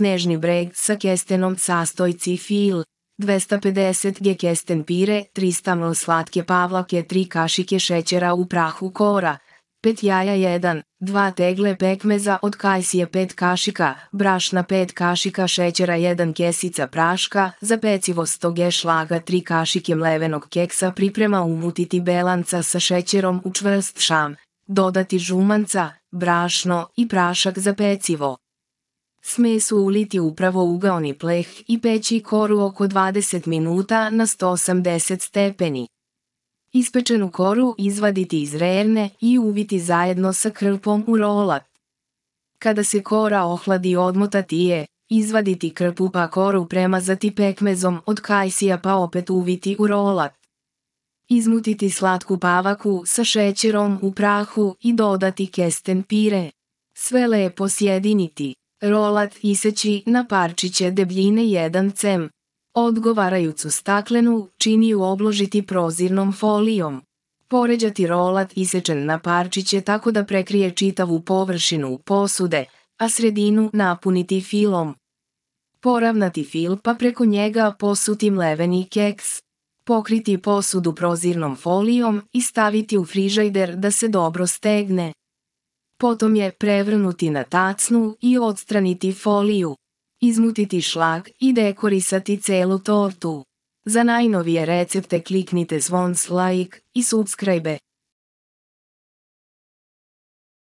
nežni breg sa kestenom sastojci fil, 250 g kesten pire, 300 ml slatke pavlake, 3 kašike šećera u prahu kora, 5 jaja 1, 2 tegle pekmeza od kajsije 5 kašika, brašna 5 kašika šećera 1 kesica praška, za pecivo 100 g šlaga 3 kašike mlevenog keksa priprema umutiti belanca sa šećerom u čvrst šam, dodati žumanca, brašno i prašak za pecivo. Sme su uliti upravo ugaoni pleh i peći koru oko 20 minuta na 180 stepeni. Ispečenu koru izvaditi iz rerne i uviti zajedno sa krpom u rolat. Kada se kora ohladi odmotati je, izvaditi krpu pa koru premazati pekmezom od kajsija pa opet uviti u rolat. Izmutiti slatku pavaku sa šećerom u prahu i dodati kesten pire. Sve lepo sjediniti. Rolat iseći na parčiće debljine 1 cm. Odgovarajuću staklenu činiju obložiti prozirnom folijom. Poređati rolat isečen na parčiće tako da prekrije čitavu površinu posude, a sredinu napuniti filom. Poravnati fil pa preko njega posuti mleveni keks. Pokriti posudu prozirnom folijom i staviti u frižajder da se dobro stegne. Potom je prevrnuti na tacnu i odstraniti foliju. Izmutiti šlag i dekorisati celu tortu. Za najnovije recepte kliknite zvon like i subscribe.